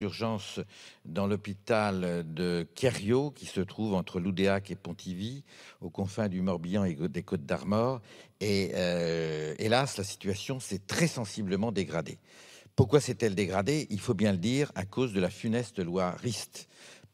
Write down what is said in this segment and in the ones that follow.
urgence dans l'hôpital de Kerio, qui se trouve entre Loudéac et Pontivy, aux confins du Morbihan et des Côtes d'Armor. Et euh, hélas, la situation s'est très sensiblement dégradée. Pourquoi s'est-elle dégradée Il faut bien le dire, à cause de la funeste loi Rist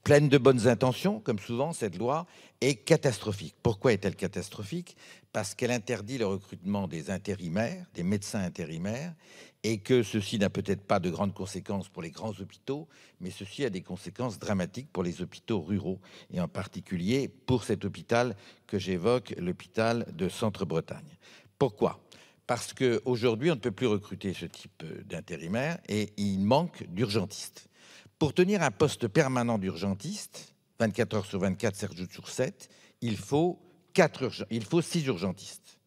pleine de bonnes intentions, comme souvent, cette loi est catastrophique. Pourquoi est-elle catastrophique Parce qu'elle interdit le recrutement des intérimaires, des médecins intérimaires, et que ceci n'a peut-être pas de grandes conséquences pour les grands hôpitaux, mais ceci a des conséquences dramatiques pour les hôpitaux ruraux, et en particulier pour cet hôpital que j'évoque, l'hôpital de Centre-Bretagne. Pourquoi Parce qu'aujourd'hui, on ne peut plus recruter ce type d'intérimaires, et il manque d'urgentistes. Pour tenir un poste permanent d'urgentiste, 24 heures sur 24, 7 jours sur 7, il faut, 6 urgentistes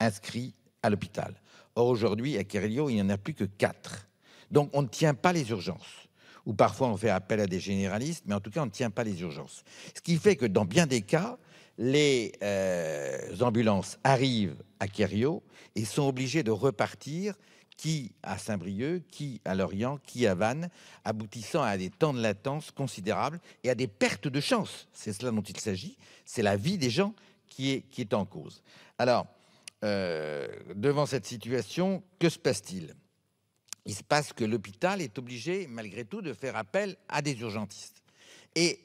inscrits à l'hôpital. Or, aujourd'hui, à Kerelio, il n'y en a plus que 4. Donc, on ne tient pas les urgences. Ou parfois, on fait appel à des généralistes, mais en tout cas, on ne tient pas les urgences. Ce qui fait que, dans bien des cas, les euh, ambulances arrivent à Kerio et sont obligées de repartir qui à Saint-Brieuc, qui à Lorient, qui à Vannes, aboutissant à des temps de latence considérables et à des pertes de chance. C'est cela dont il s'agit. C'est la vie des gens qui est, qui en cause. Alors, euh, devant cette situation, que se passe-t-il Il se passe que l'hôpital est obligé, malgré tout, de faire appel à des urgentistes. Et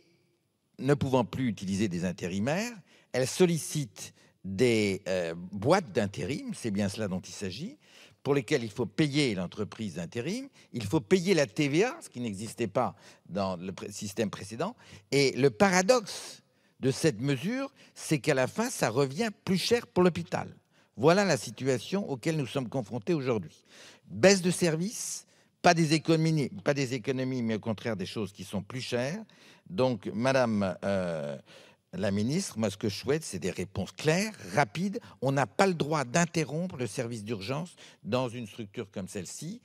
ne pouvant plus utiliser des intérimaires, elle sollicite des euh, boîtes d'intérim, c'est bien cela dont il s'agit, pour lesquels il faut payer l'entreprise d'intérim, il faut payer la TVA, ce qui n'existait pas dans le système précédent. Et le paradoxe de cette mesure, c'est qu'à la fin, ça revient plus cher pour l'hôpital. Voilà la situation auquel nous sommes confrontés aujourd'hui. Baisse de services, pas des économies, pas des économies, mais au contraire des choses qui sont plus chères. Donc, Madame euh, la ministre, moi ce que je souhaite, c'est des réponses claires, rapides. On n'a pas le droit d'interrompre le service d'urgence dans une structure comme celle-ci.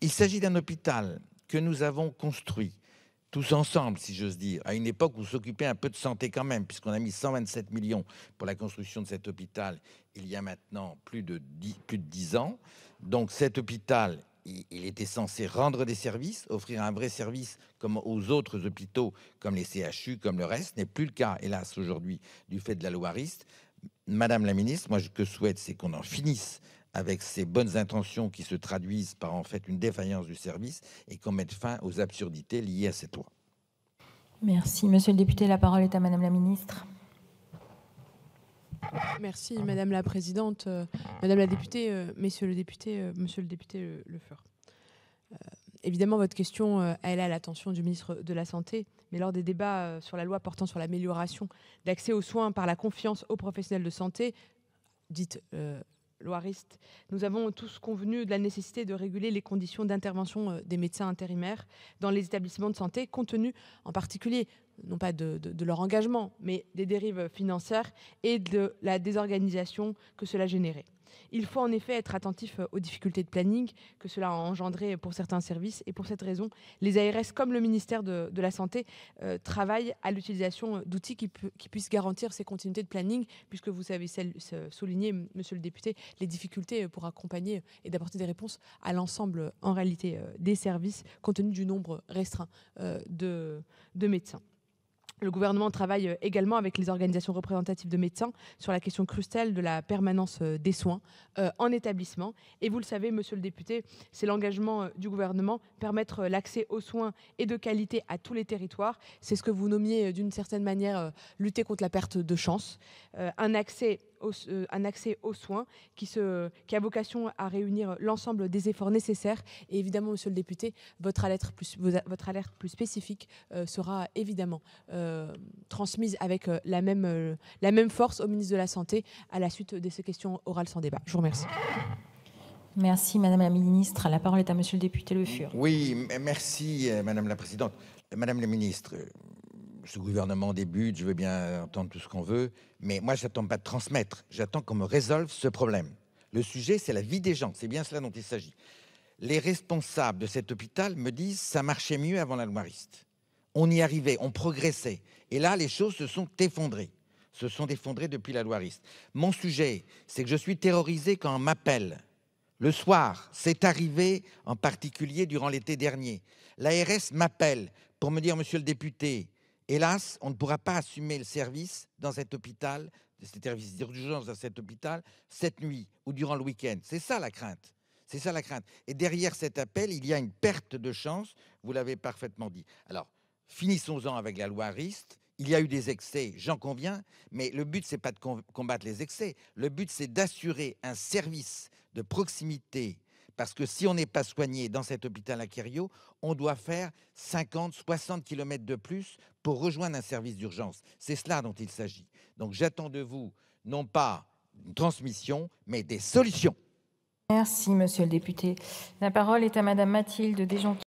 Il s'agit d'un hôpital que nous avons construit tous ensemble, si j'ose dire, à une époque où s'occupait un peu de santé quand même, puisqu'on a mis 127 millions pour la construction de cet hôpital il y a maintenant plus de 10, plus de 10 ans. Donc cet hôpital, il, était censé rendre des services, offrir un vrai service comme aux autres hôpitaux, comme les CHU, comme le reste, n'est plus le cas, hélas, aujourd'hui, du fait de la Loiriste. Madame la ministre, moi, ce que je souhaite, c'est qu'on en finisse avec ces bonnes intentions qui se traduisent par en fait une défaillance du service et qu'on mette fin aux absurdités liées à cette loi. Merci. Monsieur le député, la parole est à Madame la ministre. Merci Madame la Présidente, euh, Madame la députée, euh, Monsieur le député, euh, Monsieur le député Le évidemment, votre question, elle a l'attention du ministre de la Santé, mais lors des débats sur la loi portant sur l'amélioration d'accès aux soins par la confiance aux professionnels de santé, dites loiristes, nous avons tous convenu de la nécessité de réguler les conditions d'intervention euh, des médecins intérimaires dans les établissements de santé, compte tenu en particulier non pas de, de, leur engagement, mais des dérives financières et de la désorganisation que cela générait. Il faut en effet être attentif euh, aux difficultés de planning que cela a engendré pour certains services. Et pour cette raison, les ARS, comme le ministère de, la Santé, euh, travaillent à l'utilisation euh, d'outils qui, puissent garantir ces continuités de planning, puisque vous avez souligné, monsieur le député, les difficultés pour accompagner et d'apporter des réponses à l'ensemble, en réalité, des services, compte tenu du nombre restreint de médecins. Le gouvernement travaille euh, également avec les organisations représentatives de médecins sur la question cruciale de la permanence euh, des soins euh, en établissement. Et vous le savez, monsieur le député, c'est l'engagement du gouvernement, permettre l'accès aux soins et de qualité à tous les territoires. C'est ce que vous nommiez d'une certaine manière lutter contre la perte de chance. un accès euh, un accès aux soins qui, se, qui a vocation à réunir l'ensemble des efforts nécessaires. Et évidemment, monsieur le député, votre alerte plus, votre alerte plus spécifique euh, sera évidemment euh, transmise avec la, même, la même force au ministre de la Santé à la suite de ces questions orales sans débat. Je vous remercie. Merci, Madame la Ministre. La parole est à Monsieur le député Le Fur. Oui, merci, Madame la Présidente. Madame la Ministre, ce gouvernement débute, je veux bien entendre tout ce qu'on veut, mais moi, n'attends pas de transmettre, j'attends qu'on me résolve ce problème. Le sujet, c'est la vie des gens, c'est bien cela dont il s'agit. Les responsables de cet hôpital me disent ça marchait mieux avant la Loiriste. On y arrivait, on progressait. Et là, les choses se sont effondrées. Se sont effondrées depuis la Loiriste. Mon sujet, c'est que je suis terrorisé quand on m'appelle. Le soir, c'est arrivé en particulier durant l'été dernier. L'ARS m'appelle pour me dire, monsieur le député, Hélas, on ne pourra pas assumer le service dans cet hôpital, ces services d'urgence dans cet hôpital, cette nuit ou durant le week-end. C'est ça la crainte. C'est ça la crainte. Et derrière cet appel, il y a une perte de chance, vous l'avez parfaitement dit. Alors, finissons-en avec la loi RIST. Il y a eu des excès, j'en conviens, mais le but, c'est pas de combattre les excès. Le but, c'est d'assurer un service de proximité parce que si on n'est pas soigné dans cet hôpital à on doit faire 50, 60 km de plus pour rejoindre un service d'urgence. C'est cela dont il s'agit. Donc j'attends de vous, non pas une transmission, mais des solutions. Merci, monsieur le député. La parole est à madame Mathilde Desjonquins.